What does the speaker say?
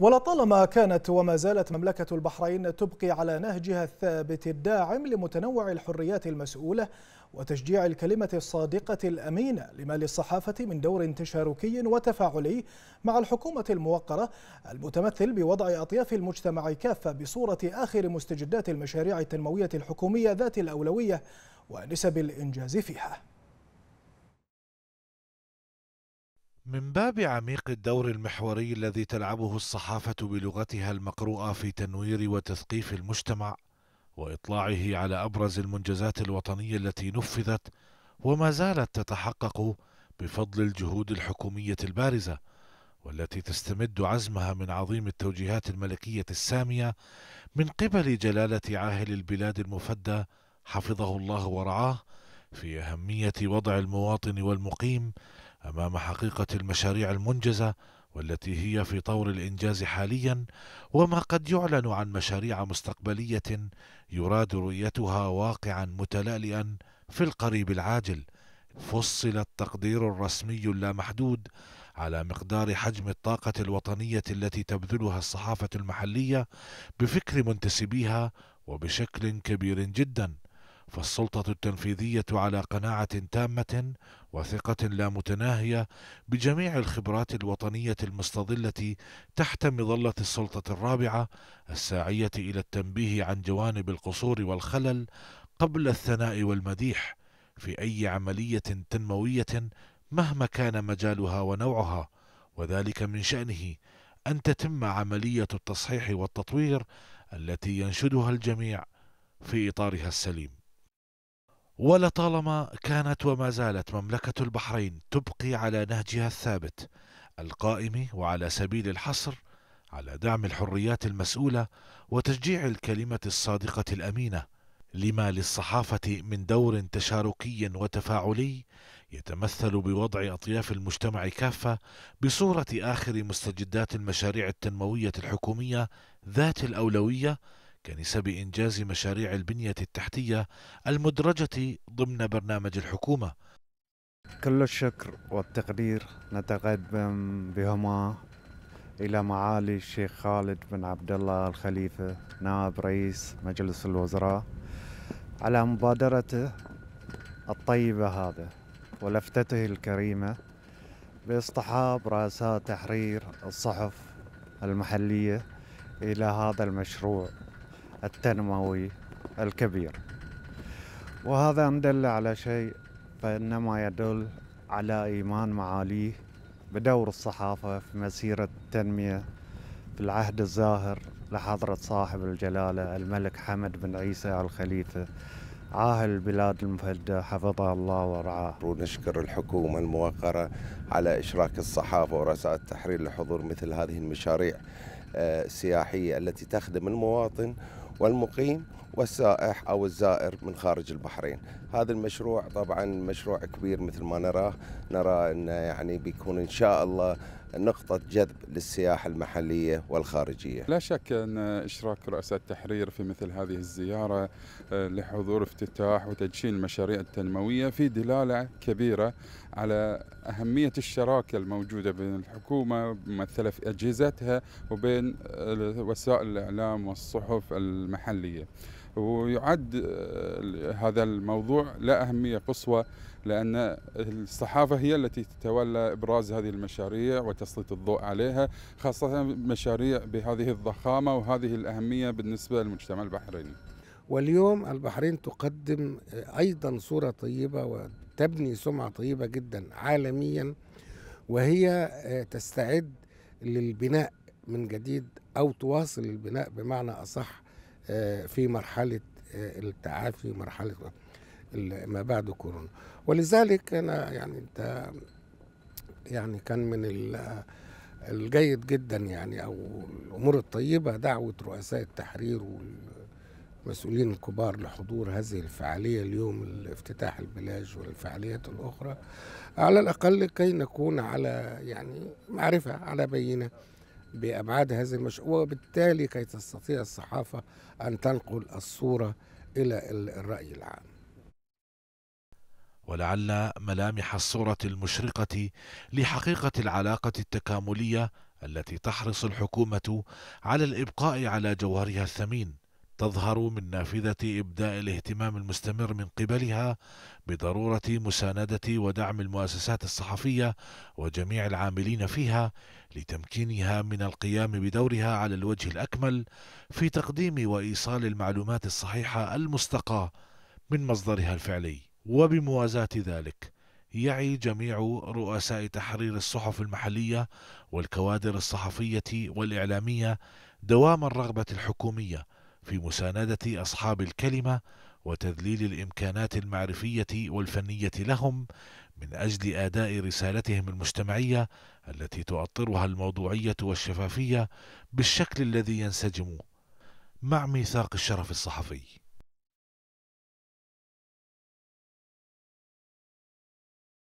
ولطالما كانت وما زالت مملكة البحرين تبقي على نهجها الثابت الداعم لمتنوع الحريات المسؤولة وتشجيع الكلمة الصادقة الأمينة لما للصحافة من دور تشاركي وتفاعلي مع الحكومة الموقرة المتمثل بوضع أطياف المجتمع كافة بصورة آخر مستجدات المشاريع التنموية الحكومية ذات الأولوية ونسب الإنجاز فيها من باب عميق الدور المحوري الذي تلعبه الصحافة بلغتها المقروءة في تنوير وتثقيف المجتمع وإطلاعه على أبرز المنجزات الوطنية التي نفذت وما زالت تتحقق بفضل الجهود الحكومية البارزة والتي تستمد عزمها من عظيم التوجيهات الملكية السامية من قبل جلالة عاهل البلاد المفدى حفظه الله ورعاه في أهمية وضع المواطن والمقيم امام حقيقه المشاريع المنجزه والتي هي في طور الانجاز حاليا وما قد يعلن عن مشاريع مستقبليه يراد رؤيتها واقعا متلالئا في القريب العاجل فصل التقدير الرسمي اللامحدود على مقدار حجم الطاقة الوطنية التي تبذلها الصحافة المحلية بفكر منتسبيها وبشكل كبير جدا فالسلطة التنفيذية على قناعة تامة وثقة لا متناهية بجميع الخبرات الوطنية المستظلة تحت مظلة السلطة الرابعة الساعية إلى التنبيه عن جوانب القصور والخلل قبل الثناء والمديح في أي عملية تنموية مهما كان مجالها ونوعها وذلك من شأنه أن تتم عملية التصحيح والتطوير التي ينشدها الجميع في إطارها السليم ولطالما كانت وما زالت مملكة البحرين تبقي على نهجها الثابت القائم وعلى سبيل الحصر على دعم الحريات المسؤولة وتشجيع الكلمة الصادقة الأمينة لما للصحافة من دور تشاركي وتفاعلي يتمثل بوضع أطياف المجتمع كافة بصورة آخر مستجدات المشاريع التنموية الحكومية ذات الأولوية كنسب إنجاز مشاريع البنية التحتية المدرجة ضمن برنامج الحكومة كل الشكر والتقدير نتقدم بهما إلى معالي الشيخ خالد بن عبد الله الخليفة نائب رئيس مجلس الوزراء على مبادرته الطيبة هذا ولفتته الكريمة باصطحاب رؤساء تحرير الصحف المحلية إلى هذا المشروع التنموي الكبير وهذا ان دل على شيء فانما يدل على ايمان معاليه بدور الصحافه في مسيره التنميه في العهد الزاهر لحضره صاحب الجلاله الملك حمد بن عيسى الخليفه عاهل البلاد المفدى حفظه الله ورعاه ونشكر الحكومة الموقرة على إشراك الصحافة ورسائل التحرير لحضور مثل هذه المشاريع آه، السياحية التي تخدم المواطن والمقيم والسائح او الزائر من خارج البحرين هذا المشروع طبعا مشروع كبير مثل ما نراه نرى انه يعني بيكون ان شاء الله نقطة جذب للسياحة المحلية والخارجية لا شك أن إشراك رؤساء التحرير في مثل هذه الزيارة آه، لحضور افتتاح وتدشين المشاريع التنموية في دلالة كبيرة على أهمية الشراكة الموجودة بين الحكومة ممثلة في أجهزتها وبين آه، وسائل الإعلام والصحف المحلية ويعد آه، هذا الموضوع لا أهمية قصوى لأن الصحافة هي التي تتولى إبراز هذه المشاريع وتسليط الضوء عليها خاصة مشاريع بهذه الضخامة وهذه الأهمية بالنسبة للمجتمع البحريني واليوم البحرين تقدم آه، أيضا صورة طيبة وتبني سمعة طيبة جدا عالميا وهي آه، تستعد للبناء من جديد أو تواصل البناء بمعنى أصح آه، في مرحله آه، التعافي مرحله ما بعد كورونا ولذلك انا يعني انت يعني كان من الجيد جدا يعني او الامور الطيبه دعوه رؤساء التحرير والمسؤولين الكبار لحضور هذه الفعاليه اليوم افتتاح البلاج والفعاليات الاخرى على الاقل كي نكون على يعني معرفه على بينه بأبعاد هذه المشروع وبالتالي كي تستطيع الصحافة أن تنقل الصورة إلى الرأي العام ولعل ملامح الصورة المشرقة لحقيقة العلاقة التكاملية التي تحرص الحكومة على الإبقاء على جوهرها الثمين تظهر من نافذة إبداء الاهتمام المستمر من قبلها بضرورة مساندة ودعم المؤسسات الصحفية وجميع العاملين فيها لتمكينها من القيام بدورها على الوجه الأكمل في تقديم وإيصال المعلومات الصحيحة المستقاة من مصدرها الفعلي وبموازاة ذلك يعي جميع رؤساء تحرير الصحف المحلية والكوادر الصحفية والإعلامية دوام الرغبة الحكومية في مساندة أصحاب الكلمة وتذليل الإمكانات المعرفية والفنية لهم من أجل أداء رسالتهم المجتمعية التي تؤطرها الموضوعية والشفافية بالشكل الذي ينسجم مع ميثاق الشرف الصحفي